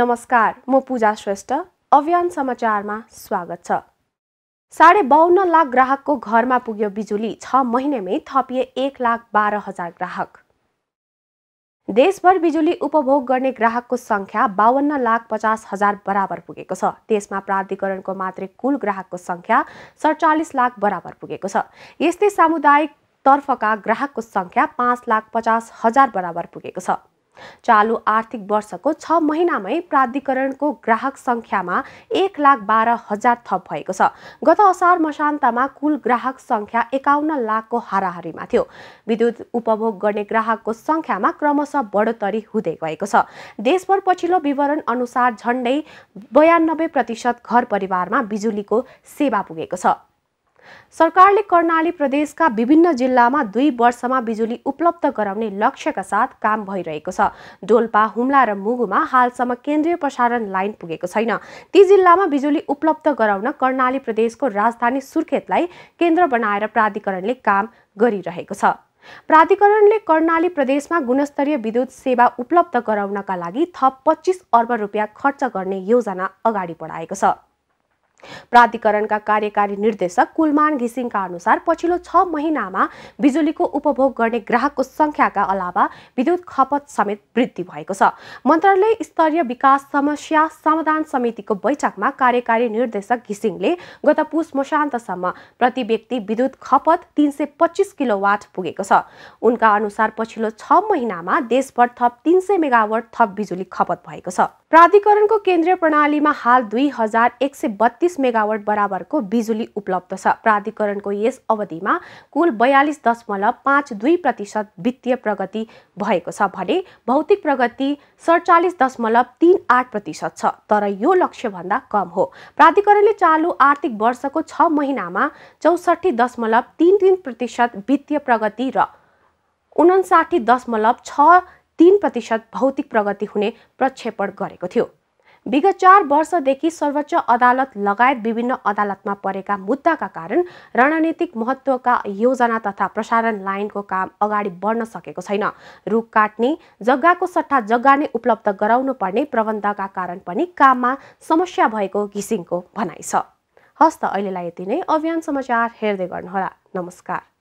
नमस्कार म पूजा श्रेष्ठ अभियान समाचारमा स्वागत छ साढे बाहन्न लाख ग्राहकको घरमा पुग्यो बिजुली छ महिनामै थपिए एक लाख बाह्र हजार ग्राहक देशभर बिजुली उपभोग गर्ने ग्राहकको सङ्ख्या बाहन्न लाख पचास हजार बराबर पुगेको छ देशमा प्राधिकरणको मात्रै कुल ग्राहकको सङ्ख्या सडचालिस लाख बराबर पुगेको छ यस्तै सामुदायिक तर्फका ग्राहकको सङ्ख्या पाँच लाख पचास हजार बराबर पुगेको छ चालु आर्थिक वर्षको छ महिनामै प्राधिकरणको ग्राहक सङ्ख्यामा एक लाख बाह्र हजार थप भएको छ गत असार मसान्तमा कुल ग्राहक सङ्ख्या एकाउन्न लाखको हाराहारीमा थियो विद्युत उपभोग गर्ने ग्राहकको सङ्ख्यामा क्रमशः बढोत्तरी हुँदै गएको छ देशभर पछिल्लो विवरण अनुसार झन्डै बयानब्बे प्रतिशत घर परिवारमा बिजुलीको सेवा पुगेको छ सरकारले कर्णाली प्रदेशका विभिन्न जिल्लामा दुई वर्षमा बिजुली उपलब्ध गराउने लक्ष्यका साथ काम भइरहेको छ डोल्पा हुम्ला र मुगुमा हालसम्म केन्द्रीय प्रसारण लाइन पुगेको छैन ती जिल्लामा बिजुली उपलब्ध गराउन कर्णाली प्रदेशको राजधानी सुर्खेतलाई केन्द्र बनाएर प्राधिकरणले काम गरिरहेको छ प्राधिकरणले कर्णाली प्रदेशमा गुणस्तरीय विद्युत सेवा उपलब्ध गराउनका लागि थप पच्चिस अर्ब रुपियाँ खर्च गर्ने योजना अगाडि बढाएको छ प्राधिकरणका कार्यकारी निर्देशक कुलमान घिसिङका अनुसार पछिल्लो छ महिनामा बिजुलीको उपभोग गर्ने ग्राहकको सङ्ख्याका अलावा विद्युत खपत समेत वृद्धि भएको छ मन्त्रालय स्तरीय विकास समस्या समाधान समितिको बैठकमा कार्यकारी निर्देशक घिसिङले गत पुष मशान्तसम्म प्रति व्यक्ति विद्युत खपत तिन सय पच्चिस किलोवाट पुगेको छ उनका अनुसार पछिल्लो छ महिनामा देशभर थप तिन सय मेगावाट थप बिजुली खपत भएको छ प्राधिकरणको केन्द्रीय प्रणालीमा हाल दुई हजार एक सय बत्तीस बत्तीस मेगावाट बराबरको बिजुली उपलब्ध छ प्राधिकरणको यस अवधिमा कुल बयालिस दशमलव पाँच दुई प्रतिशत वित्तीय प्रगति भएको छ भने भौतिक प्रगति सडचालिस दशमलव तिन आठ प्रतिशत छ तर यो लक्ष्यभन्दा कम हो प्राधिकरणले चालु आर्थिक वर्षको छ महिनामा चौसठी दशमलव तिन तिन प्रतिशत वित्तीय प्रगति र उन्साठी दशमलव छ तिन प्रतिशत भौतिक प्रगति हुने प्रक्षेपण गरेको थियो विगत चार वर्षदेखि सर्वोच्च अदालत लगायत विभिन्न अदालतमा परेका मुद्दाका कारण रणनीतिक महत्त्वका योजना तथा प्रसारण लाइनको काम अगाडि बढ्न सकेको छैन रुख काट्ने जग्गाको सट्टा जग्गा नै उपलब्ध गराउनु पर्ने प्रबन्धका कारण पनि काममा समस्या भएको घिसिङको भनाइ छ हस्त अहिलेलाई यति नै अभियान समाचार हेर्दै गर्नुहोला नमस्कार